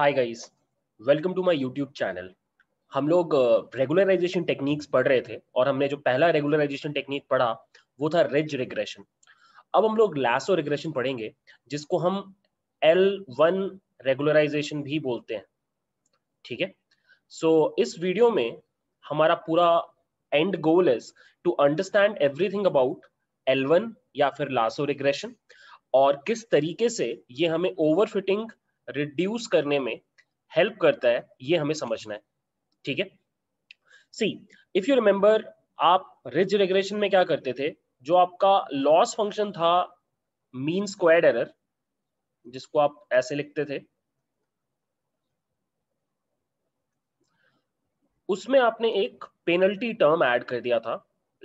Hi guys welcome to my YouTube channel हम लोग regularisation techniques पढ़ रहे थे और हमने जो पहला रेगुलराइजेशन टेक्निक पढ़ा वो था रिज रिग्रेशन अब हम लोग लैसो रिग्रेशन पढ़ेंगे जिसको हम एल वन रेगुलराइजेशन भी बोलते हैं ठीक है सो so, इस वीडियो में हमारा पूरा end goal is to understand everything about L या फिर लासो रिग्रेशन और किस तरीके से ये हमें ओवरफिटिंग रिड्यूस करने में हेल्प करता है ये हमें समझना है ठीक है सी इफ यू रिमेंबर आप रिज रेगुलेशन में क्या करते थे जो आपका लॉस फंक्शन था मीन स्क्वायर्ड एरर जिसको आप ऐसे लिखते थे उसमें आपने एक पेनल्टी टर्म ऐड कर दिया था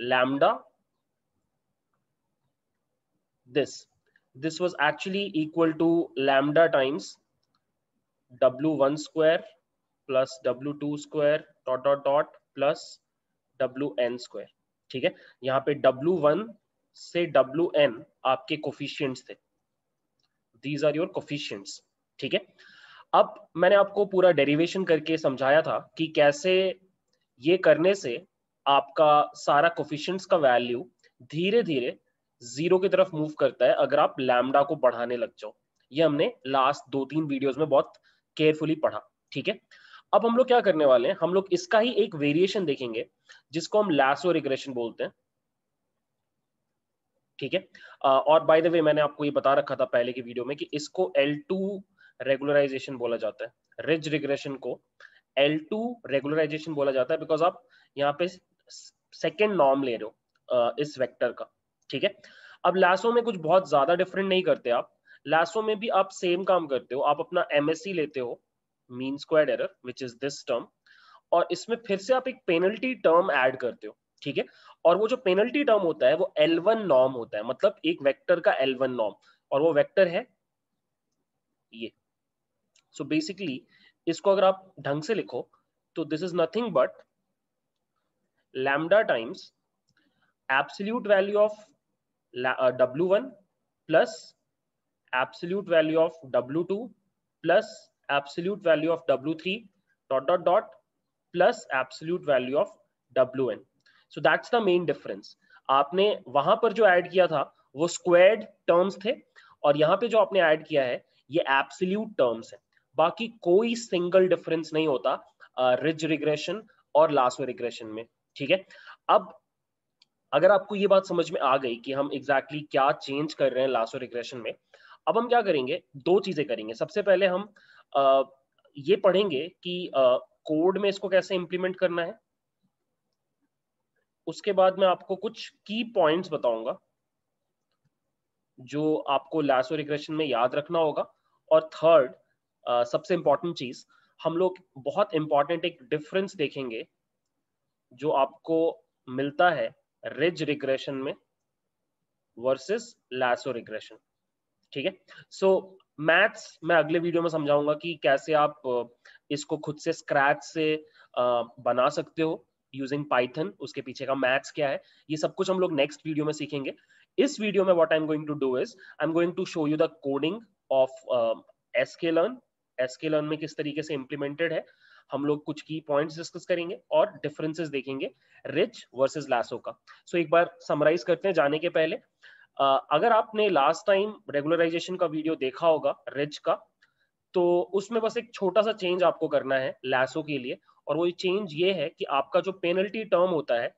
lambda this this was actually equal to lambda times w1 square plus w2 square dot dot dot plus wn square ठीक है यहाँ पे w1 से wn आपके कोफिशियंट्स थे दीज आर योर कोफिशियंट्स ठीक है अब मैंने आपको पूरा डेरिवेशन करके समझाया था कि कैसे ये करने से आपका सारा कोफिशियंट्स का वैल्यू धीरे धीरे जीरो की तरफ मूव करता है अगर आप लैमडा को बढ़ाने लग जाओ ये हमने लास्ट दो तीन वीडियोस में बहुत केयरफुली पढ़ा ठीक है अब हम लोग क्या करने वाले हैं हम लोग इसका ही एक वेरिएशन देखेंगे जिसको हम लैसो रिग्रेशन बोलते हैं ठीक है और बाय द वे मैंने आपको ये बता रखा था पहले के वीडियो में कि इसको L2 रेगुलराइजेशन बोला जाता है रिज रिग्रेशन को L2 रेगुलराइजेशन बोला जाता है बिकॉज आप यहाँ पे सेकेंड नॉर्म ले रहे हो इस वेक्टर का ठीक है अब लैसो में कुछ बहुत ज्यादा डिफरेंट नहीं करते आप लासो में भी आप सेम काम करते हो आप अपना एमएससी लेते हो mean square error which is this term और इसमें फिर से आप एक पेनल्टी टर्म ऐड करते हो ठीक है और वो जो पेनल्टी टर्म होता है वो L1 नॉर्म होता है मतलब एक वेक्टर का L1 नॉर्म और वो वेक्टर है ये सो so बेसिकली इसको अगर आप ढंग से लिखो तो this is nothing but lambda times absolute value of W1 plus absolute value of W2 plus absolute value of W3 dot dot dot plus absolute value of Wn. So that's the main difference. आपने वहां पर जो add किया था वो squared terms थे और यहाँ पे जो आपने ऐड किया है ये एब्सोल्यूट टर्म्स है बाकी कोई सिंगल डिफरेंस नहीं होता रिज uh, रिग्रेशन और लासो रिग्रेशन में ठीक है अब अगर आपको ये बात समझ में आ गई कि हम एग्जैक्टली exactly क्या चेंज कर रहे हैं लासो रिग्रेशन में अब हम क्या करेंगे दो चीजें करेंगे सबसे पहले हम आ, ये पढ़ेंगे कि कोड में इसको कैसे इंप्लीमेंट करना है उसके बाद मैं आपको कुछ की पॉइंट्स बताऊंगा जो आपको लैसो रिग्रेशन में याद रखना होगा और थर्ड सबसे इंपॉर्टेंट चीज हम लोग बहुत इंपॉर्टेंट एक डिफरेंस देखेंगे जो आपको मिलता है रिज रिग्रेशन में वर्सेस लैसो रिग्रेशन ठीक है सो मैथ्स मैं अगले वीडियो में समझाऊंगा कि कैसे आप इसको खुद से स्क्रैच से बना सकते हो यूजिंग पाइथन उसके पीछे का मैथ्स क्या है ये सब कुछ हम लोग नेक्स्ट वीडियो में सीखेंगे इस वीडियो में what I am going to do is I am going to show you the coding of SK learn SK learn में किस तरीके से इंप्लीमेंटेड है हम लोग कुछ की पॉइंट्स डिस्कस करेंगे और डिफरेंसेस देखेंगे रिच वर्सेज लासो का सो so, एक बार समराइज करते हैं जाने के पहले अगर आपने लास्ट टाइम रेगुलराइजेशन का वीडियो देखा होगा रिच का तो उसमें बस एक छोटा सा चेंज आपको करना है लैसो के लिए और वो चेंज ये है कि आपका जो पेनल्टी टर्म होता है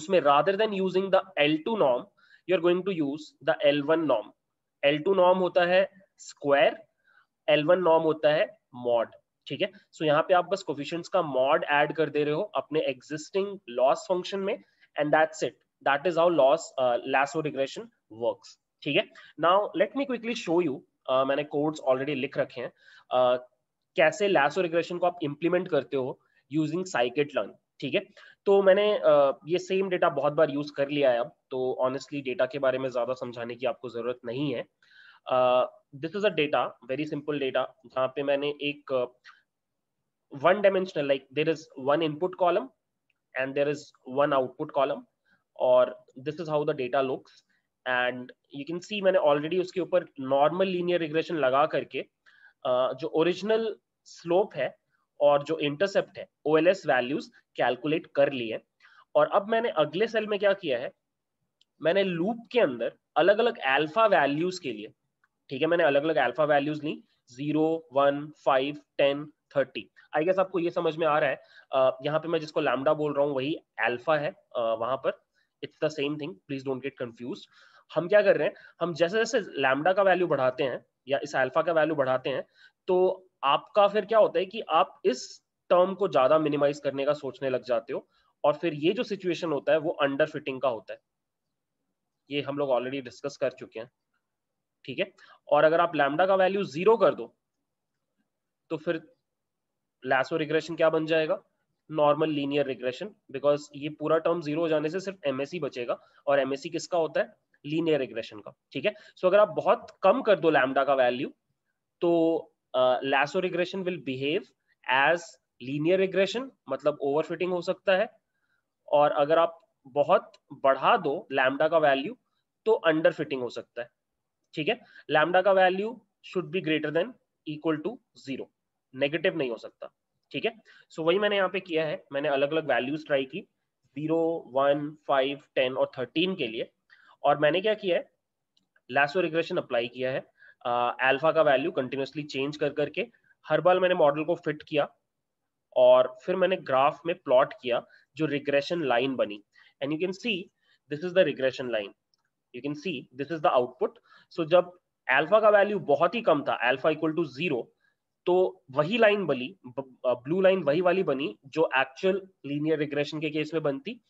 उसमें rather than using the L two Nom you are going to use the L one Nom L two नॉम होता है स्क्वायर एल वन नॉम होता है मॉड ठीक है सो so, यहाँ पे आप बस कोफिशियंट्स का मॉड एड कर दे रहे हो अपने एग्जिस्टिंग लॉस फंक्शन में and that's it that is how loss uh, lasso regression works hai है now let me quickly show you मैंने codes ऑलरेडी लिख रखे हैं uh, कैसे lasso regression को आप implement करते हो यूजिंग scikit-learn theek hai तो मैंने uh, ये सेम डेटा बहुत बार यूज कर लिया है अब तो ऑनेस्टली डेटा के बारे में ज्यादा समझाने की आपको जरूरत नहीं है this is a data very simple data जहां पे मैंने एक one dimensional like there is one input column and there is one output column और this is how the data looks and you can see मैंने already उसके ऊपर normal linear regression लगा करके जो ओरिजिनल स्लोप है और जो इंटरसेप्ट है ओ वैल्यूज कैलकुलेट कर लिए और अब मैंने अगले सेल में क्या किया है मैंने लूप के अंदर अलग अलग एल्फा वैल्यूज के लिए ठीक है मैंने अलग अलग एल्फा वैल्यूज ली zero one five ten thirty I guess आपको ये समझ में आ रहा है यहाँ पे मैं जिसको लैमडा बोल रहा हूँ वही एल्फा है वहां पर it's the same thing please don't get confuse हम क्या कर रहे हैं हम जैसे जैसे लैमडा का वैल्यू बढ़ाते हैं या इस अल्फा का वैल्यू बढ़ाते हैं तो आपका फिर क्या होता है कि आप इस टर्म को ज्यादा मिनिमाइज करने का सोचने लग जाते हो और फिर ये जो सिचुएशन होता है वो अंडर फिटिंग का होता है ये हम लोग ऑलरेडी डिस्कस कर चुके हैं ठीक है और अगर आप लैमडा का वैल्यू जीरो कर दो तो फिर लैसो रिग्रेशन क्या बन जाएगा नॉर्मल लीनियर रिग्रेशन बिकॉज ये पूरा टर्म जीरो हो जाने से सिर्फ एमएससी बचेगा और एमएससी किसका होता है लीनियर रिग्रेशन का ठीक है सो so, अगर आप बहुत कम कर दो लैमडा का वैल्यू तो lasso regression will behave as linear regression मतलब ओवरफिटिंग हो सकता है और अगर आप बहुत बढ़ा दो लैमडा का वैल्यू तो अंडर फिटिंग हो सकता है ठीक है लैमडा का value should be greater than equal to zero negative नहीं हो सकता ठीक है सो वही मैंने यहाँ पे किया है मैंने अलग अलग वैल्यूज ट्राई की जीरो वन फाइव टेन और थर्टीन के लिए और मैंने क्या किया है लैसो रिग्रेशन अप्लाई किया है अल्फा uh, का वैल्यू कंटिन्यूसली चेंज कर करके हर बार मैंने मॉडल को फिट किया और फिर मैंने ग्राफ में प्लॉट किया जो रिग्रेशन लाइन बनी and you can see this is the regression line you can see this is the output so जब अल्फा का वैल्यू बहुत ही कम था अल्फा इक्वल टू जीरो तो वही लाइन बनी ब्लू लाइन वही वाली बनी जो एक्चुअल लीनियर रिग्रेशन के केस में बनती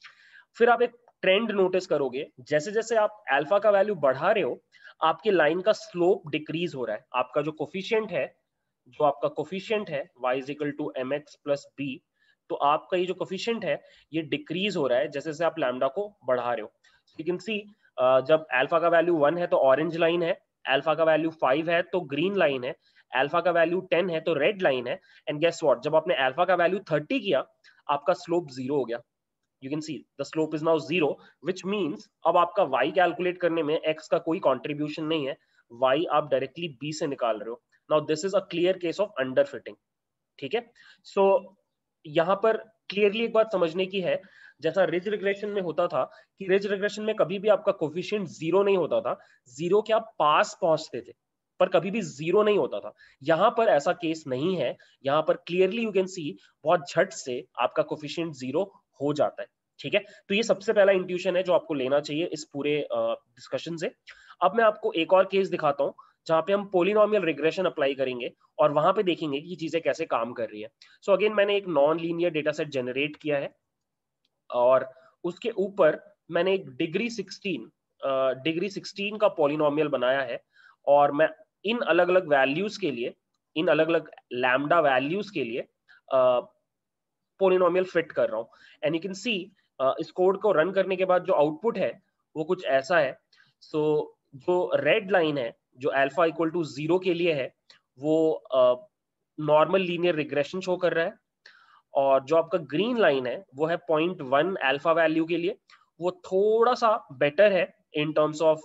फिर आप एक ट्रेंड नोटिस करोगे जैसे जैसे आप अल्फा का वैल्यू बढ़ा रहे हो आपके लाइन का स्लोप डिक्रीज हो रहा है आपका जो कोफिशियंट है जो आपका कोफिशियंट है Y is equal to M X plus B तो आपका ये जो कोफिशियंट है ये डिक्रीज हो रहा है जैसे जैसे आप लैमडा को बढ़ा रहे हो लेकिन सी जब एल्फा का वैल्यू वन है तो ऑरेंज लाइन है एल्फा का वैल्यू फाइव है तो ग्रीन लाइन है अल्फा का वैल्यू टेन है तो रेड लाइन है एंड गेस व्हाट जब आपने अल्फा का वैल्यू थर्टी किया आपका स्लोप जीरो हो गया you can see the slope is now zero which means अब आपका वाई कैलकुलेट करने में एक्स का कोई कॉन्ट्रीब्यूशन नहीं है वाई आप डायरेक्टली बी से निकाल रहे हो now this is a clear case of underfitting ठीक है सो यहां पर क्लियरली एक बात समझने की है जैसा रिज रिग्रेशन में होता था कि रिज रिग्रेशन में कभी भी आपका कोफिशियंट जीरो नहीं होता था जीरो के आप पास पहुंचते थे पर कभी भी जीरो नहीं होता था यहाँ पर ऐसा केस नहीं है यहाँ पर क्लियरली यू कैन सी बहुत झट से आपका कोफिशियंट जीरो हो जाता है ठीक है तो ये सबसे पहला इंट्यूशन है जो आपको लेना चाहिए इस पूरे डिस्कशन से अब मैं आपको एक और केस दिखाता हूँ जहां पे हम पोलिनोमियल रिग्रेशन अप्लाई करेंगे और वहां पे देखेंगे कि चीजें कैसे काम कर रही है सो so अगेन मैंने एक non linear data set generate किया है और उसके ऊपर मैंने एक डिग्री सिक्सटीन डिग्री सिक्सटीन का पोलिनोमियल बनाया है और मैं इन अलग अलग वैल्यूज के लिए इन अलग अलग लैमडा वैल्यूज के लिए पोलिनोमियल uh, फिट कर रहा हूँ एंड यू कैन सी इस कोड को रन करने के बाद जो आउटपुट है वो कुछ ऐसा है सो so, जो रेड लाइन है जो एल्फा इक्वल टू जीरो के लिए है वो नॉर्मल लीनियर रिग्रेशन शो कर रहा है और जो आपका ग्रीन लाइन है वो है पॉइंट वन एल्फा वैल्यू के लिए वो थोड़ा सा बेटर है in terms of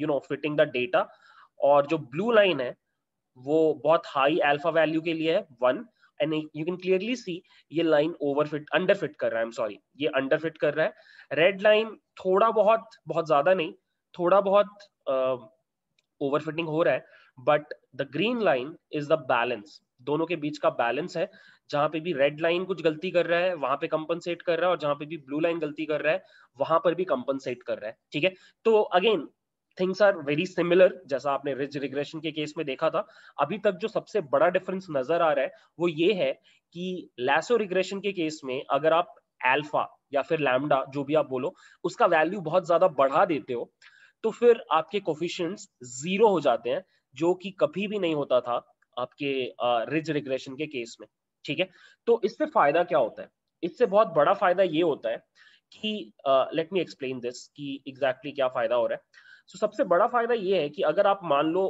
you know fitting the data और जो ब्लू लाइन है वो बहुत हाई अल्फा वैल्यू के लिए है one and you can clearly see ये लाइन ओवरफिट अंडरफिट कर रहा है सॉरी ये अंडरफिट कर रहा है रेड लाइन थोड़ा बहुत बहुत ज्यादा नहीं थोड़ा बहुत ओवरफिटिंग uh, हो रहा है but the green line is the balance दोनों के बीच का बैलेंस है जहां पे भी रेड लाइन कुछ गलती कर रहा है वहां पे कंपनसेट कर रहा है और जहां पे भी ब्लू लाइन गलती कर रहा है वहां पर भी कंपनसेट कर रहा है ठीक है तो again things are very similar जैसा आपने रिज रिग्रेशन के केस में देखा था अभी तक जो सबसे बड़ा डिफरेंस नजर आ रहा है वो ये है कि लैसो रिग्रेशन के केस में अगर आप एल्फा या फिर लैमडा जो भी आप बोलो उसका वैल्यू बहुत ज्यादा बढ़ा देते हो तो फिर आपके कोफिशंट जीरो हो जाते हैं जो कि कभी भी नहीं होता था आपके रिज रिग्रेशन के केस में ठीक है तो इससे फायदा क्या होता है इससे बहुत बड़ा फायदा ये होता है कि लेट मी एक्सप्लेन दिस कि एग्जैक्टली exactly क्या फायदा हो रहा है सो so, सबसे बड़ा फायदा ये है कि अगर आप मान लो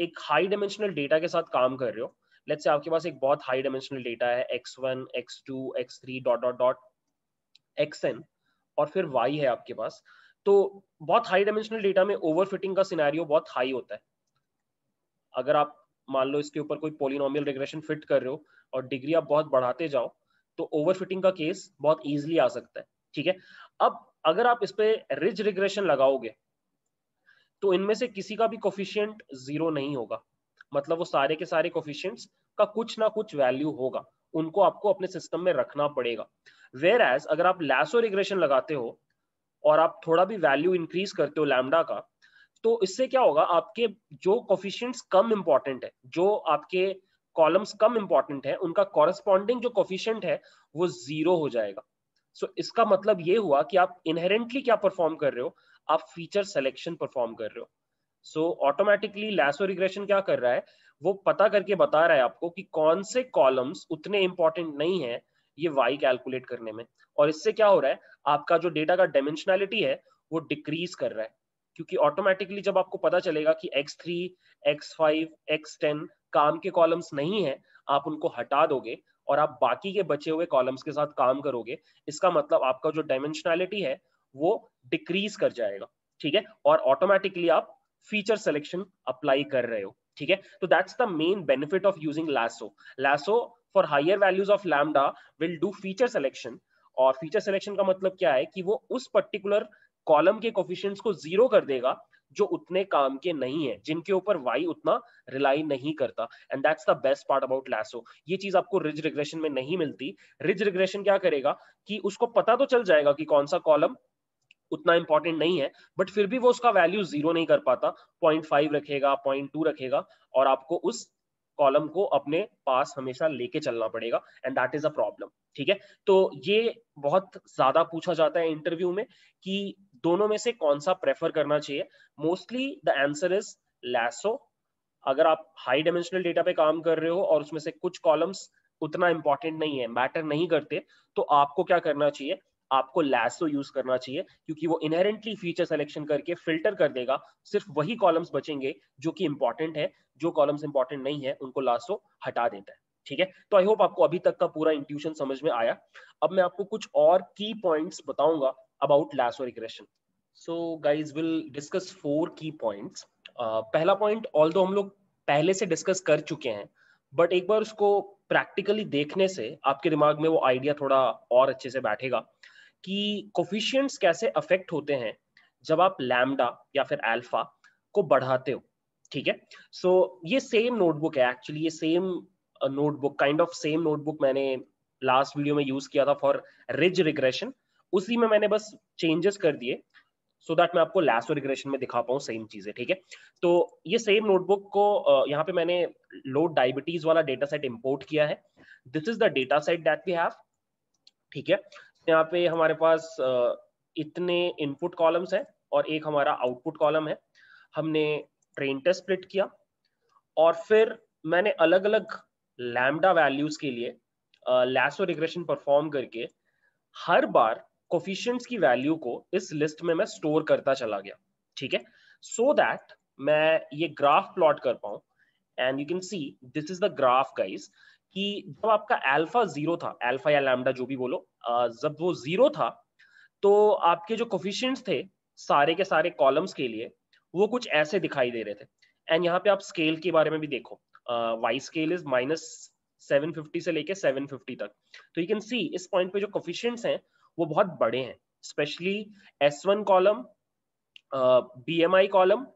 एक हाई डायमेंशनल डेटा के साथ काम कर रहे हो लेट्स से आपके पास एक बहुत हाई डायमेंशनल डेटा है X one X two X three dot dot dot X N और फिर वाई है आपके पास तो बहुत हाई डायमेंशनल डेटा में ओवरफिटिंग का सिनेरियो बहुत हाई होता है अगर आप मान लो इसके ऊपर कोई पोलिनोमियल रिग्रेशन फिट कर रहे हो और डिग्री आप बहुत बढ़ाते जाओ तो ओवरफिटिंग का केस बहुत ईजिली आ सकता है ठीक है अब अगर आप इस पर रिज रिग्रेशन लगाओगे तो इनमें से किसी का भी कोफिशियंट जीरो नहीं होगा मतलब वो सारे के सारे कोफिशियंट का कुछ ना कुछ वैल्यू होगा उनको आपको अपने सिस्टम में रखना पड़ेगा वेर एज अगर आप लैसो रिग्रेशन लगाते हो और आप थोड़ा भी वैल्यू इंक्रीज करते हो लैमडा का तो इससे क्या होगा आपके जो कोफिशियंट कम इंपॉर्टेंट है जो आपके कॉलम्स कम इंपॉर्टेंट है उनका कॉरेस्पॉन्डिंग जो कोफिशियंट है वो जीरो हो जाएगा सो so, इसका मतलब ये हुआ कि आप इनहेरेंटली क्या परफॉर्म कर रहे हो आप फीचर सिलेक्शन परफॉर्म कर रहे हो सो ऑटोमेटिकली लैसो रिग्रेशन क्या कर रहा है वो पता करके बता रहा है आपको कि कौन से कॉलम्स उतने इंपॉर्टेंट नहीं है ये वाई कैलकुलेट करने में और इससे क्या हो रहा है आपका जो डेटा का डायमेंशनैलिटी है वो डिक्रीज कर रहा है क्योंकि ऑटोमेटिकली जब आपको पता चलेगा कि X three X five X ten काम के कॉलम्स नहीं है आप उनको हटा दोगे और आप बाकी के बचे हुए कॉलम्स के साथ काम करोगे इसका मतलब आपका जो डायमेंशनैलिटी है वो डिक्रीज कर जाएगा ठीक है और ऑटोमेटिकली आप फीचर सिलेक्शन अप्लाई कर रहे हो ठीक है तो that's the main benefit of using lasso lasso for higher values of lambda will do feature selection और फीचर सिलेक्शन का मतलब क्या है कि वो उस पर्टिकुलर कॉलम के कोफिशियंट्स को जीरो कर देगा जो उतने काम के नहीं है जिनके ऊपर वाई उतना रिलाई नहीं करता and that's the best part about lasso ये चीज आपको रिज रिग्रेशन में नहीं मिलती रिज रिग्रेशन क्या करेगा कि उसको पता तो चल जाएगा कि कौन सा कॉलम उतना इंपॉर्टेंट नहीं है बट फिर भी वो उसका वैल्यू जीरो नहीं कर पाता पॉइंट फाइव रखेगा पॉइंट टू रखेगा और आपको उस कॉलम को अपने पास हमेशा लेके चलना पड़ेगा and that is a problem ठीक है तो ये बहुत ज्यादा पूछा जाता है इंटरव्यू में कि दोनों में से कौन सा प्रेफर करना चाहिए mostly the answer is lasso अगर आप हाई डायमेंशनल डेटा पे काम कर रहे हो और उसमें से कुछ कॉलम्स उतना इंपॉर्टेंट नहीं है मैटर नहीं करते तो आपको क्या करना चाहिए आपको लैसो यूज करना चाहिए क्योंकि वो इनहेरेंटली फीचर सेलेक्शन करके फिल्टर कर देगा सिर्फ वही कॉलम्स बचेंगे जो कि इंपॉर्टेंट है जो कॉलम्स इंपॉर्टेंट नहीं है उनको लासो हटा देता है ठीक है तो आई होप आपको अभी तक का पूरा इंट्यूशन समझ में आया अब मैं आपको कुछ और की पॉइंट्स बताऊंगा about lasso regression so guys will discuss four key points पहला पॉइंट ऑल हम लोग पहले से डिस्कस कर चुके हैं बट एक बार उसको प्रैक्टिकली देखने से आपके दिमाग में वो आइडिया थोड़ा और अच्छे से बैठेगा uh, कि कोफिशियंट्स कैसे अफेक्ट होते हैं जब आप लैमडा या फिर एल्फा को बढ़ाते हो ठीक है सो so, ये सेम नोटबुक है एक्चुअली ये same notebook kind of same notebook मैंने लास्ट वीडियो में यूज किया था फॉर रिज रिग्रेशन उसी में मैंने बस चेंजेस कर दिए सो so दैट मैं आपको लैसो रिग्रेशन में दिखा पाऊँ सेम चीजें ठीक है तो ये सेम नोटबुक को uh, यहाँ पे मैंने लो डायबिटीज वाला डेटा सेट इम्पोर्ट किया है this is the data set that we have ठीक है यहाँ पे हमारे पास इतने इनपुट कॉलम्स हैं और एक हमारा आउटपुट कॉलम है हमने ट्रेन टेस्ट स्प्लिट किया और फिर मैंने अलग अलग लैमडा वैल्यूज के लिए लैसो रिग्रेशन परफॉर्म करके हर बार कोफिशियंट्स की वैल्यू को इस लिस्ट में मैं स्टोर करता चला गया ठीक है सो दैट मैं ये ग्राफ प्लॉट कर पाऊं and you can see this is the graph guys कि जब आपका अल्फा जीरो था अल्फा या लैम्डा जो भी बोलो जब वो जीरो था तो आपके जो कोफिशियंट थे सारे के सारे कॉलम्स के लिए वो कुछ ऐसे दिखाई दे रहे थे एंड यहाँ पे आप स्केल के बारे में भी देखो वाई स्केल इज माइनस 750 से लेके 750 तक तो यू कैन सी इस पॉइंट पे जो कोफिशियंट्स हैं वो बहुत बड़े हैं specially S one column B M I column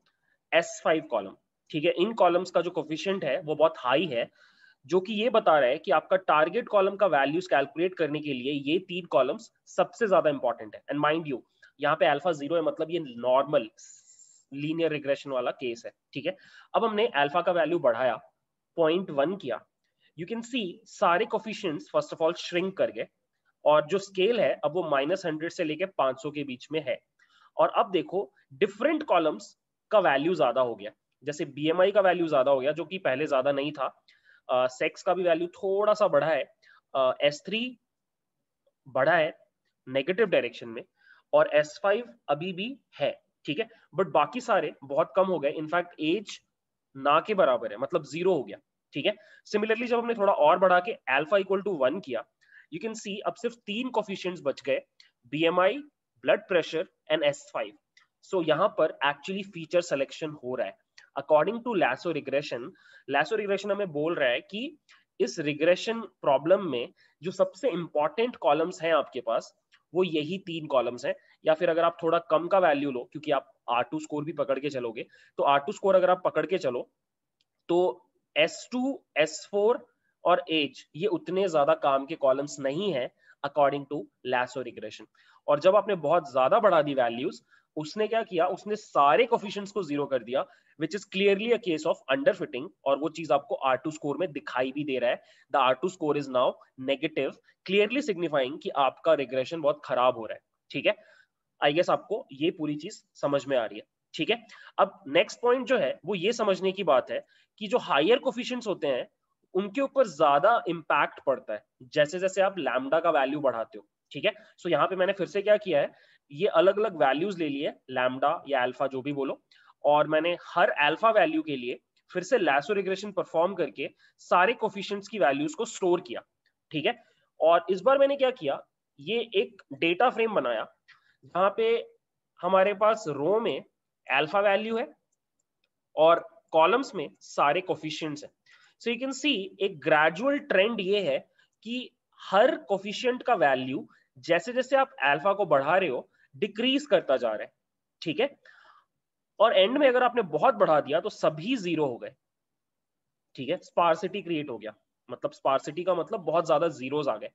S five column ठीक है इन कॉलम्स का जो कोफिशियंट है वो बहुत हाई है जो कि ये बता रहा है कि आपका टारगेट कॉलम का वैल्यूज कैलकुलेट करने के लिए ये तीन कॉलम्स सबसे ज्यादा इंपॉर्टेंट है एंड माइंड यू यहाँ पे अल्फा जीरो है मतलब ये नॉर्मल लीनियर रिग्रेशन वाला केस है ठीक है अब हमने अल्फा का वैल्यू बढ़ाया पॉइंट वन किया यू कैन सी सारे coefficient first of all shrink कर गए और जो स्केल है अब वो माइनस हंड्रेड से लेके पांच सौ के बीच में है और अब देखो डिफरेंट कॉलम्स का वैल्यू ज्यादा हो गया जैसे बीएमआई का वैल्यू ज्यादा हो गया जो कि पहले ज्यादा नहीं था सेक्स का भी वैल्यू थोड़ा सा बढ़ा है एस थ्री बढ़ा है नेगेटिव डायरेक्शन में और एस फाइव अभी भी है ठीक है बट बाकी सारे बहुत कम हो गए इनफैक्ट एज ना के बराबर है मतलब जीरो हो गया ठीक है सिमिलरली जब हमने थोड़ा और बढ़ा के एल्फा इक्वल टू वन किया यू कैन सी अब सिर्फ तीन कॉफिशियंट बच गए आई blood pressure and S five so यहाँ पर एक्चुअली फीचर सिलेक्शन हो रहा है according to lasso regression lasso regression हमें बोल रहा है कि इस रिग्रेशन प्रॉब्लम में जो सबसे इंपॉर्टेंट कॉलम्स हैं आपके पास वो यही तीन कॉलम्स हैं या फिर अगर आप थोड़ा कम का वैल्यू लो क्योंकि आप आर टू स्कोर भी पकड़ के चलोगे तो आर टू स्कोर अगर आप पकड़ के चलो तो एस टू एस फोर और एज ये उतने ज्यादा काम के कॉलम्स नहीं है अकॉर्डिंग टू लैसो रिग्रेशन और जब आपने बहुत ज्यादा बढ़ा दी वैल्यूज उसने क्या किया उसने सारे कोफिशंस को जीरो कर दिया which is clearly a case of underfitting और वो चीज आपको आर टू स्कोर में दिखाई भी दे रहा है the R two score is now negative clearly signifying कि आपका रिग्रेशन बहुत खराब हो रहा है ठीक है आई गेस आपको ये पूरी चीज समझ में आ रही है ठीक है अब नेक्स्ट पॉइंट जो है वो ये समझने की बात है कि जो हायर कोफिशंस होते हैं उनके ऊपर ज्यादा इम्पैक्ट पड़ता है जैसे जैसे आप लैमडा का वैल्यू बढ़ाते हो ठीक है सो so, यहाँ पे मैंने फिर से क्या किया है ये अलग अलग वैल्यूज ले लिए लैमडा या एल्फा जो भी बोलो और मैंने हर एल्फा वैल्यू के लिए फिर से लैसो रिग्रेशन परफॉर्म करके सारे कोफिशियंट्स की वैल्यूज को स्टोर किया ठीक है और इस बार मैंने क्या किया ये एक डेटा फ्रेम बनाया जहां पे हमारे पास रो में एल्फा वैल्यू है और कॉलम्स में सारे कोफिशियंट्स हैं सो यू कैन सी एक ग्रेजुअल ट्रेंड ये है कि हर कोफिशियंट का वैल्यू जैसे जैसे आप एल्फा को बढ़ा रहे हो डिक्रीज करता जा रहा है ठीक है और एंड में अगर आपने बहुत बढ़ा दिया तो सभी जीरो हो गए ठीक है स्पार्सिटी क्रिएट हो गया मतलब स्पार्सिटी का मतलब बहुत ज्यादा जीरो आ गए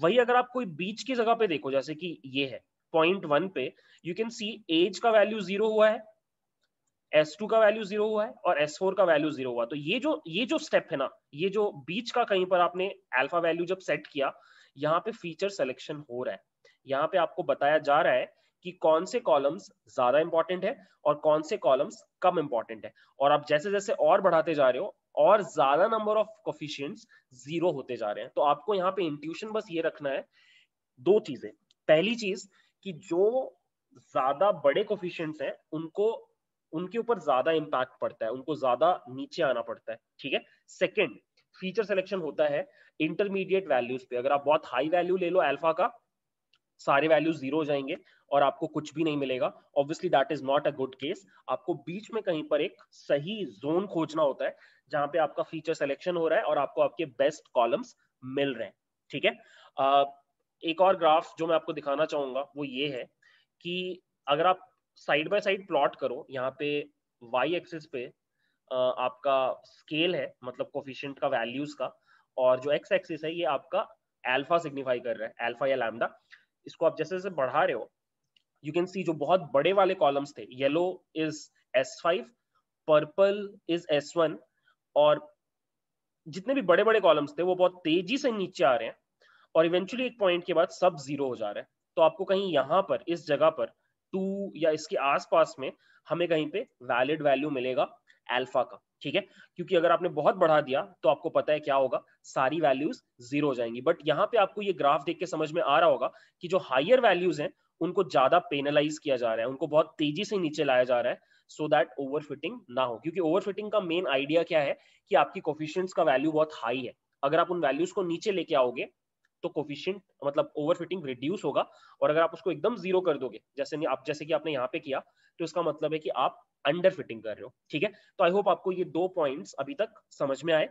वही अगर आप कोई बीच की जगह पे देखो जैसे कि ये है पॉइंट वन पे यू कैन सी एज का वैल्यू जीरो हुआ है एस टू का वैल्यू जीरो हुआ है और एस फोर का वैल्यू जीरो हुआ तो ये जो ये जो स्टेप है ना ये जो बीच का कहीं पर आपने एल्फा वैल्यू जब सेट किया यहाँ पे फीचर सेलेक्शन हो रहा है यहाँ पे आपको बताया जा रहा है कि कौन से कॉलम्स ज्यादा इंपॉर्टेंट है और कौन से कॉलम्स कम इंपॉर्टेंट है और आप जैसे जैसे और बढ़ाते जा रहे हो और ज्यादा नंबर ऑफ कोफिशियंट्स जीरो होते जा रहे हैं तो आपको यहाँ पे इंट्यूशन बस ये रखना है दो चीजें पहली चीज कि जो ज्यादा बड़े कोफिशियंट हैं उनको उनके ऊपर ज्यादा इंपैक्ट पड़ता है उनको ज्यादा नीचे आना पड़ता है ठीक है सेकेंड फीचर सिलेक्शन होता है इंटरमीडिएट वैल्यूज पे अगर आप बहुत हाई वैल्यू ले लो अल्फा का सारे वैल्यूज जीरो हो जाएंगे और आपको कुछ भी नहीं मिलेगा obviously that is not a good case आपको बीच में कहीं पर एक सही जोन खोजना होता है जहां पे आपका फीचर सिलेक्शन हो रहा है और आपको आपके बेस्ट कॉलम्स मिल रहे हैं ठीक है uh, एक और ग्राफ जो मैं आपको दिखाना चाहूंगा वो ये है कि अगर आप साइड बाय साइड प्लॉट करो यहाँ पे वाई एक्सिस पे आपका स्केल है मतलब कोफिशियंट का वैल्यूज का और जो एक्स एक्सिस है ये आपका एल्फा सिग्निफाई कर रहा है एल्फा या लैमडा इसको आप जैसे जैसे बढ़ा रहे हो यू कैन सी जो बहुत बड़े वाले कॉलम्स थे yellow is S five purple is S one और जितने भी बड़े बड़े कॉलम्स थे वो बहुत तेजी से नीचे आ रहे हैं और इवेंचुअली एक पॉइंट के बाद सब जीरो हो जा रहे हैं तो आपको कहीं यहाँ पर इस जगह पर टू या इसके आसपास में हमें कहीं पे वैलिड वैल्यू मिलेगा अल्फा का ठीक है क्योंकि अगर आपने बहुत बढ़ा दिया तो आपको पता है क्या होगा सारी वैल्यूज जीरो हो जाएंगी बट यहाँ पे आपको ये ग्राफ देख के समझ में आ रहा होगा कि जो हायर वैल्यूज हैं उनको ज्यादा पेनलाइज किया जा रहा है उनको बहुत तेजी से नीचे लाया जा रहा है सो दैट ओवरफिटिंग ना हो क्योंकि ओवरफिटिंग का मेन आइडिया क्या है कि आपकी कोफिशियंट्स का वैल्यू बहुत हाई है अगर आप उन वैल्यूज को नीचे लेके आओगे तो कोफिशियंट मतलब ओवरफिटिंग रिड्यूस होगा और अगर आप उसको एकदम जीरो कर दोगे जैसे आप जैसे कि आपने यहाँ पे किया तो इसका मतलब है कि आप अंडर फिटिंग कर रहे हो ठीक है तो आई होप आपको ये दो पॉइंट अभी तक समझ में आए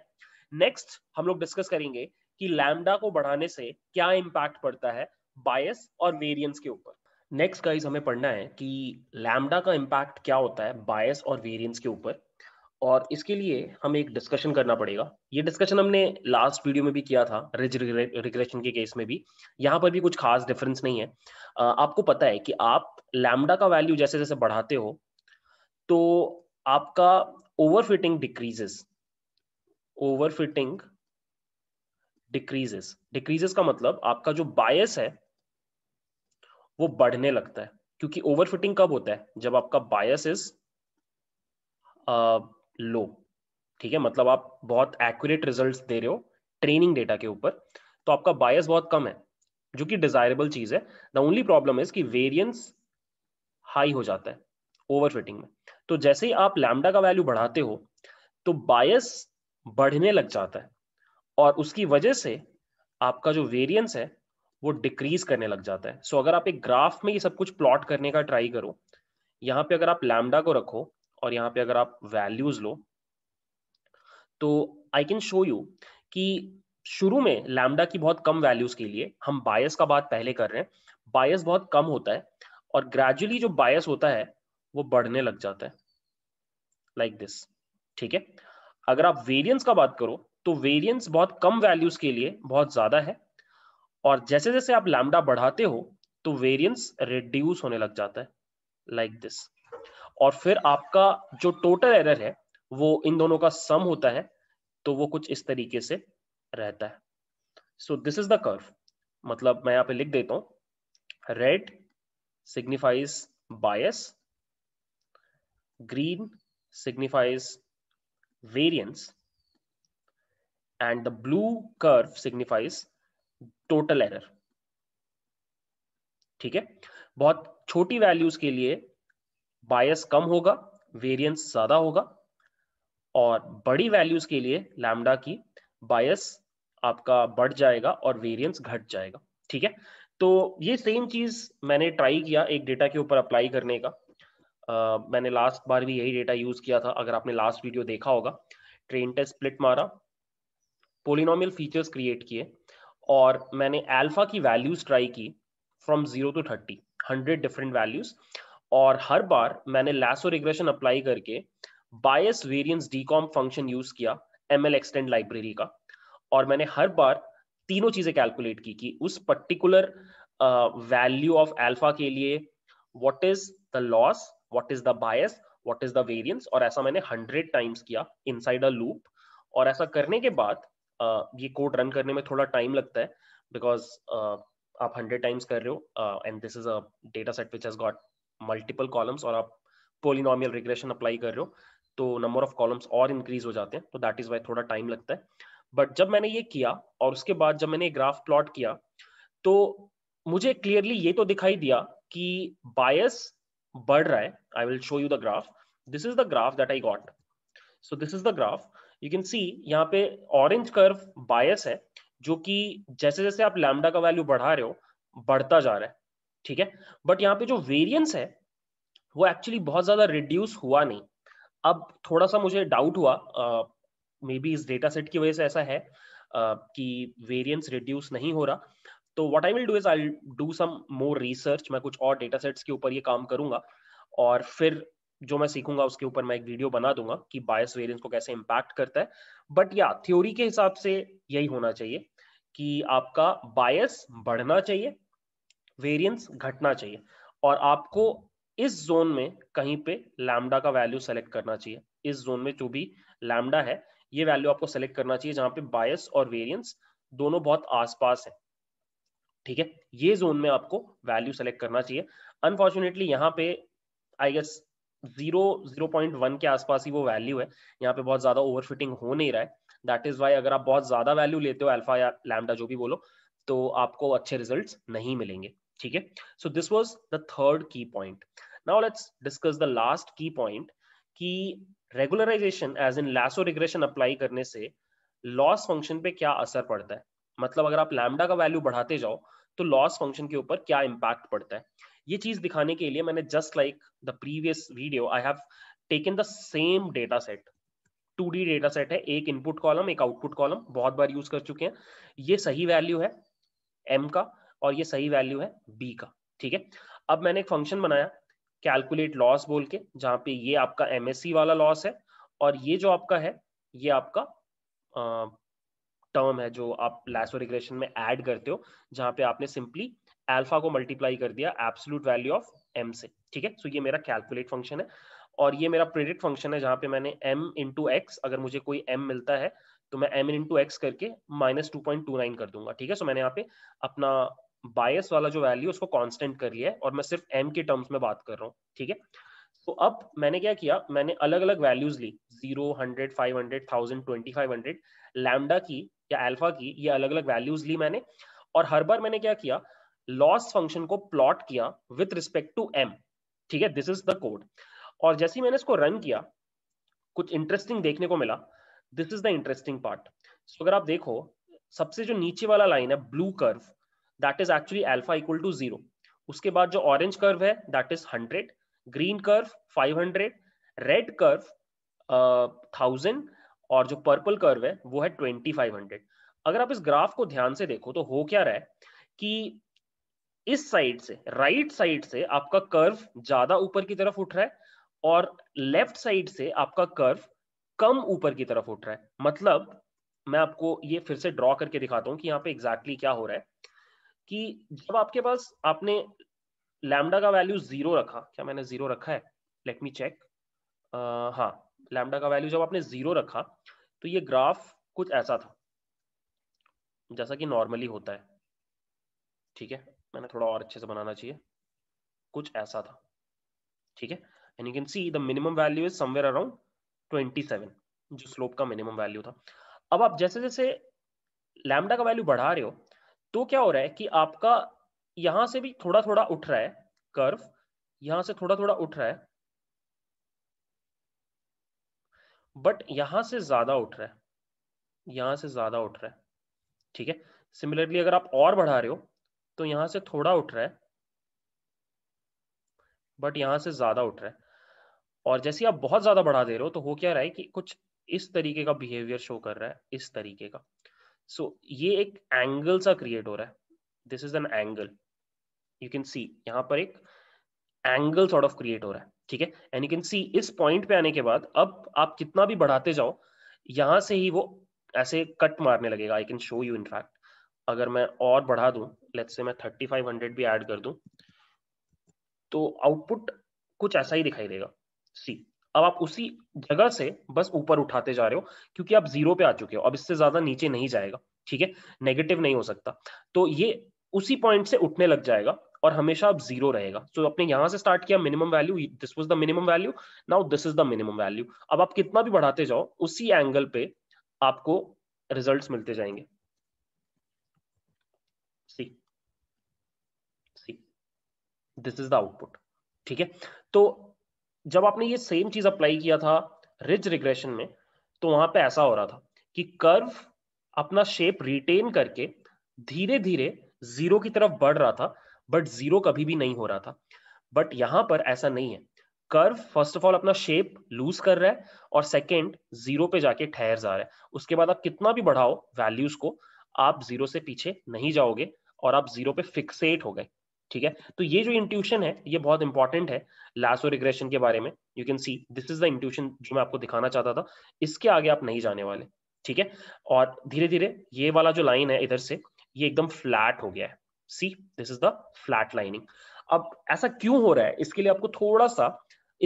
नेक्स्ट हम लोग डिस्कस करेंगे कि लैमडा को बढ़ाने से क्या इम्पैक्ट पड़ता है बायस और वेरियंस के ऊपर नेक्स्ट गाइज हमें पढ़ना है कि लैमडा का इम्पैक्ट क्या होता है बायस और वेरियंस के ऊपर और इसके लिए हमें एक डिस्कशन करना पड़ेगा ये डिस्कशन हमने लास्ट वीडियो में भी किया था रिज रिग्रेशन के केस में भी यहाँ पर भी कुछ खास डिफरेंस नहीं है आपको पता है कि आप लैमडा का वैल्यू जैसे जैसे बढ़ाते हो तो आपका overfitting decreases overfitting decreases decreases का मतलब आपका जो बायस है वो बढ़ने लगता है क्योंकि ओवरफिटिंग कब होता है जब आपका बायस इज लो ठीक है मतलब आप बहुत एक्यूरेट रिजल्ट दे रहे हो ट्रेनिंग डेटा के ऊपर तो आपका बायस बहुत कम है जो कि डिजायरेबल चीज है द ओनली प्रॉब्लम इज कि वेरियंस हाई हो जाता है ओवरफिटिंग में तो जैसे ही आप लैमडा का वैल्यू बढ़ाते हो तो बायस बढ़ने लग जाता है और उसकी वजह से आपका जो वेरियंस है वो डिक्रीज करने लग जाता है सो so, अगर आप एक ग्राफ में ये सब कुछ प्लॉट करने का ट्राई करो यहाँ पे अगर आप लैमडा को रखो और यहाँ पे अगर आप वैल्यूज लो तो आई कैन शो यू कि शुरू में लैमडा की बहुत कम वैल्यूज के लिए हम बायस का बात पहले कर रहे हैं बायस बहुत कम होता है और ग्रेजुअली जो बायस होता है वो बढ़ने लग जाता है लाइक like दिस ठीक है अगर आप वेरियंस का बात करो तो वेरियंस बहुत कम वैल्यूज के लिए बहुत ज्यादा है और जैसे जैसे आप लैमडा बढ़ाते हो तो वेरियंस रिड्यूस होने लग जाता है लाइक like दिस और फिर आपका जो टोटल एरर है वो इन दोनों का सम होता है तो वो कुछ इस तरीके से रहता है so this is the curve मतलब मैं यहां पे लिख देता हूं red signifies bias green signifies variance and the blue curve signifies total error ठीक है बहुत छोटी वैल्यूज के लिए बायस कम होगा वेरिएंस ज्यादा होगा और बड़ी वैल्यूज के लिए लैमडा की बायस आपका बढ़ जाएगा और वेरिएंस घट जाएगा ठीक है तो ये सेम चीज मैंने ट्राई किया एक डेटा के ऊपर अप्लाई करने का uh, मैंने लास्ट बार भी यही डेटा यूज किया था अगर आपने लास्ट वीडियो देखा होगा ट्रेन टेस्ट स्प्लिट मारा पोलिनोमियल फीचर्स क्रिएट किए और मैंने अल्फा की वैल्यूज ट्राई की from zero to thirty hundred different values और हर बार मैंने लैसो रिग्रेशन अप्लाई करके bias variance decomp function use किया एम एल एक्सटेंड लाइब्रेरी का और मैंने हर बार तीनों चीजें कैलकुलेट की कि उस पर्टिकुलर वैल्यू ऑफ एल्फा के लिए what is the loss what is the bias what is the variance और ऐसा मैंने हंड्रेड टाइम्स किया इन साइड अ लूप और ऐसा करने के बाद uh, ये कोड रन करने में थोड़ा टाइम लगता है बिकॉज uh, आप हंड्रेड टाइम्स कर रहे हो and this is a data set which has got multiple columns और आप पोलिनॉमियल रिग्रेशन अप्लाई कर रहे हो तो नंबर ऑफ कॉलम्स और इंक्रीज हो जाते हैं तो दैट इज वाई थोड़ा टाइम लगता है बट जब मैंने ये किया और उसके बाद जब मैंने ग्राफ प्लॉट किया तो मुझे क्लियरली ये तो दिखाई दिया कि बायस बढ़ रहा है I will show you the graph this is the graph that I got so this is the graph you can see यहाँ पे ऑरेंज कर्व बायस है जो कि जैसे जैसे आप लैमडा का वैल्यू बढ़ा रहे हो बढ़ता जा रहा है ठीक है बट यहाँ पे जो वेरियंस है वो एक्चुअली बहुत ज्यादा रिड्यूस हुआ नहीं अब थोड़ा सा मुझे डाउट हुआ मे बी इस डेटा सेट की वजह से ऐसा है uh, कि वेरियंस रिड्यूस नहीं हो रहा तो what I will do is I do some more research मैं कुछ और डेटा सेट्स के ऊपर ये काम करूंगा और फिर जो मैं सीखूंगा उसके ऊपर मैं एक वीडियो बना दूंगा कि बायस वेरियंस को कैसे इम्पैक्ट करता है बट या थ्योरी के हिसाब से यही होना चाहिए कि आपका बायस बढ़ना चाहिए वेरिएंस घटना चाहिए और आपको इस जोन में कहीं पे लैमडा का वैल्यू सेलेक्ट करना चाहिए इस जोन में जो भी लैमडा है ये वैल्यू आपको सेलेक्ट करना चाहिए जहां पे बायस और वेरिएंस दोनों बहुत आसपास है ठीक है ये जोन में आपको वैल्यू सेलेक्ट करना चाहिए अनफॉर्चुनेटली यहाँ पे I guess zero zero point one के आसपास ही वो वैल्यू है यहाँ पे बहुत ज्यादा ओवरफिटिंग हो नहीं रहा है दैट इज वाई अगर आप बहुत ज्यादा वैल्यू लेते हो अल्फा या लैमडा जो भी बोलो तो आपको अच्छे रिजल्ट नहीं मिलेंगे ठीक है so this was the third key point now let's discuss the last key point कि regularization as in lasso regression apply करने से लॉस फंक्शन पे क्या असर पड़ता है मतलब अगर आप लैमडा का वैल्यू बढ़ाते जाओ तो लॉस फंक्शन के ऊपर क्या इंपैक्ट पड़ता है ये चीज दिखाने के लिए मैंने just like the previous video I have taken the same data set two D data set है एक इनपुट कॉलम एक आउटपुट कॉलम बहुत बार यूज कर चुके हैं ये सही वैल्यू है एम का और ये सही वैल्यू है बी का ठीक है अब मैंने एक फंक्शन बनाया कैलकुलेट लॉस बोल के जहां पे ये आपका एमएससी वाला लॉस है और ये जो आपका है ये आपका टर्म है जो आप लैसो रिग्रेशन में ऐड करते हो जहां पे आपने सिंपली एल्फा को मल्टीप्लाई कर दिया एब्सोल्यूट वैल्यू ऑफ एम से ठीक है सो ये मेरा कैलकुलेट फंक्शन है और ये मेरा प्रेडिक्ट फंक्शन है जहां पे मैंने m इंटू एक्स अगर मुझे कोई m मिलता है तो मैं m इंटू एक्स करके minus two point two nine कर दूंगा ठीक है सो मैंने यहाँ पे अपना बायस वाला जो वैल्यू उसको कांस्टेंट कर लिया है और मैं सिर्फ एम के टर्म्स में बात कर रहा हूँ ठीक है तो अब मैंने क्या किया मैंने अलग अलग वैल्यूज ली zero hundred five hundred thousand twenty five hundred lambda की या एल्फा की ये अलग अलग वैल्यूज ली मैंने और हर बार मैंने क्या किया लॉस फंक्शन को प्लॉट किया विथ रिस्पेक्ट टू एम ठीक है दिस इज द कोड और जैसे ही मैंने इसको रन किया कुछ इंटरेस्टिंग देखने को मिला this is the interesting part so अगर आप देखो सबसे जो नीचे वाला लाइन है blue curve that is actually alpha equal to zero उसके बाद जो ऑरेंज कर्व है that is hundred green curve five hundred red curve thousand और जो पर्पल कर्व है वो है ट्वेंटी फाइव हंड्रेड अगर आप इस ग्राफ को ध्यान से देखो तो हो क्या रहा है कि इस साइड से राइट right साइड से आपका कर्व ज्यादा ऊपर की तरफ उठ रहा है और लेफ्ट साइड से आपका कर्व कम ऊपर की तरफ उठ रहा है मतलब मैं आपको ये फिर से ड्रॉ करके दिखाता हूँ कि यहाँ पे एग्जैक्टली exactly क्या हो रहा है कि जब आपके पास आपने लैमडा का वैल्यू जीरो रखा क्या मैंने जीरो रखा है लेट मी चेक हाँ लैमडा का वैल्यू जब आपने जीरो रखा तो ये ग्राफ कुछ ऐसा था जैसा कि नॉर्मली होता है ठीक है मैंने थोड़ा और अच्छे से बनाना चाहिए कुछ ऐसा था ठीक है and you can see the minimum value is somewhere around twenty seven जो स्लोप का मिनिमम वैल्यू था अब आप जैसे जैसे लैमडा का वैल्यू बढ़ा रहे हो तो क्या हो रहा है कि आपका यहां से भी थोड़ा थोड़ा उठ रहा है कर्व यहां से थोड़ा थोड़ा उठ रहा है बट यहां से ज्यादा उठ रहा है यहां से ज्यादा उठ रहा है ठीक है सिमिलरली अगर आप और बढ़ा रहे हो तो यहां से थोड़ा उठ रहा है बट यहां से ज्यादा उठ रहा है और जैसे आप बहुत ज्यादा बढ़ा दे रहे हो तो हो क्या रहा है कि कुछ इस तरीके का बिहेवियर शो कर रहा है इस तरीके का सो ये एक एंगल सा क्रिएट हो रहा है this is an angle you can see यहाँ पर एक एंगल सॉर्ट ऑफ क्रिएट हो रहा है ठीक है एंड यू कैन सी इस पॉइंट पे आने के बाद अब आप कितना भी बढ़ाते जाओ यहां से ही वो ऐसे कट मारने लगेगा I can show you in fact अगर मैं और बढ़ा दू लेट्स से मैं 3500 भी ऐड कर दू तो आउटपुट कुछ ऐसा ही दिखाई देगा सी अब आप उसी जगह से बस ऊपर उठाते जा रहे हो क्योंकि आप जीरो पे आ चुके हो अब इससे ज्यादा नीचे नहीं जाएगा ठीक है नेगेटिव नहीं हो सकता तो ये उसी पॉइंट से उठने लग जाएगा और हमेशा आप जीरो रहेगा तो so, आपने यहां से स्टार्ट किया minimum value this was the minimum value now this is the minimum value अब आप कितना भी बढ़ाते जाओ उसी एंगल पे आपको रिजल्ट मिलते जाएंगे see see this is the output ठीक है तो जब आपने ये सेम चीज अप्लाई किया था रिज रिग्रेशन में तो वहां पे ऐसा हो रहा था कि कर्व अपना शेप रिटेन करके धीरे धीरे जीरो की तरफ बढ़ रहा था बट जीरो कभी भी नहीं हो रहा था बट यहां पर ऐसा नहीं है कर्व फर्स्ट ऑफ ऑल अपना शेप लूज कर रहा है और सेकेंड जीरो पे जाके ठहर जा रहा है उसके बाद आप कितना भी बढ़ाओ वैल्यूज को आप जीरो से पीछे नहीं जाओगे और आप जीरो पे फिक्सेट हो गए ठीक है तो ये जो इंट्यूशन है ये बहुत इंपॉर्टेंट है लासो रिग्रेशन के बारे में you can see this is the intuition जो मैं आपको दिखाना चाहता था इसके आगे आप नहीं जाने वाले ठीक है और धीरे धीरे ये वाला जो लाइन है इधर से ये एकदम फ्लैट हो गया है see this is the flat lining अब ऐसा क्यों हो रहा है इसके लिए आपको थोड़ा सा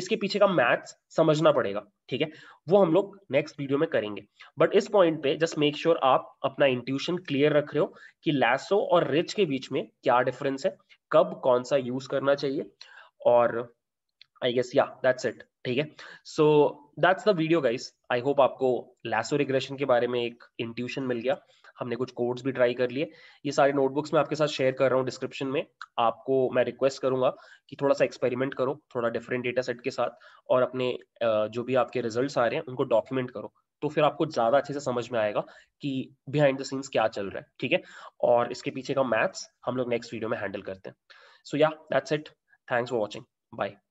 इसके पीछे का मैथ्स समझना पड़ेगा ठीक है वो हम लोग नेक्स्ट वीडियो में करेंगे बट इस पॉइंट पे जस्ट मेक श्योर आप अपना इंट्यूशन क्लियर रख रहे हो कि लैसो और रिच के बीच में क्या डिफरेंस है कब कौन सा यूज करना चाहिए और I guess yeah that's it ठीक है so that's the video guys I hope आपको लैसो रिग्रेशन के बारे में एक इंट्यूशन मिल गया हमने कुछ कोड्स भी ट्राई कर लिए ये सारे नोटबुक्स मैं आपके साथ शेयर कर रहा हूँ डिस्क्रिप्शन में आपको मैं रिक्वेस्ट करूंगा कि थोड़ा सा एक्सपेरिमेंट करो थोड़ा डिफरेंट डेटा सेट के साथ और अपने जो भी आपके रिजल्ट आ रहे हैं उनको डॉक्यूमेंट करो तो फिर आपको ज्यादा अच्छे से समझ में आएगा कि बिहाइंड द सीन्स क्या चल रहा है ठीक है और इसके पीछे का मैथ्स हम लोग नेक्स्ट वीडियो में हैंडल करते हैं so yeah that's it thanks for watching bye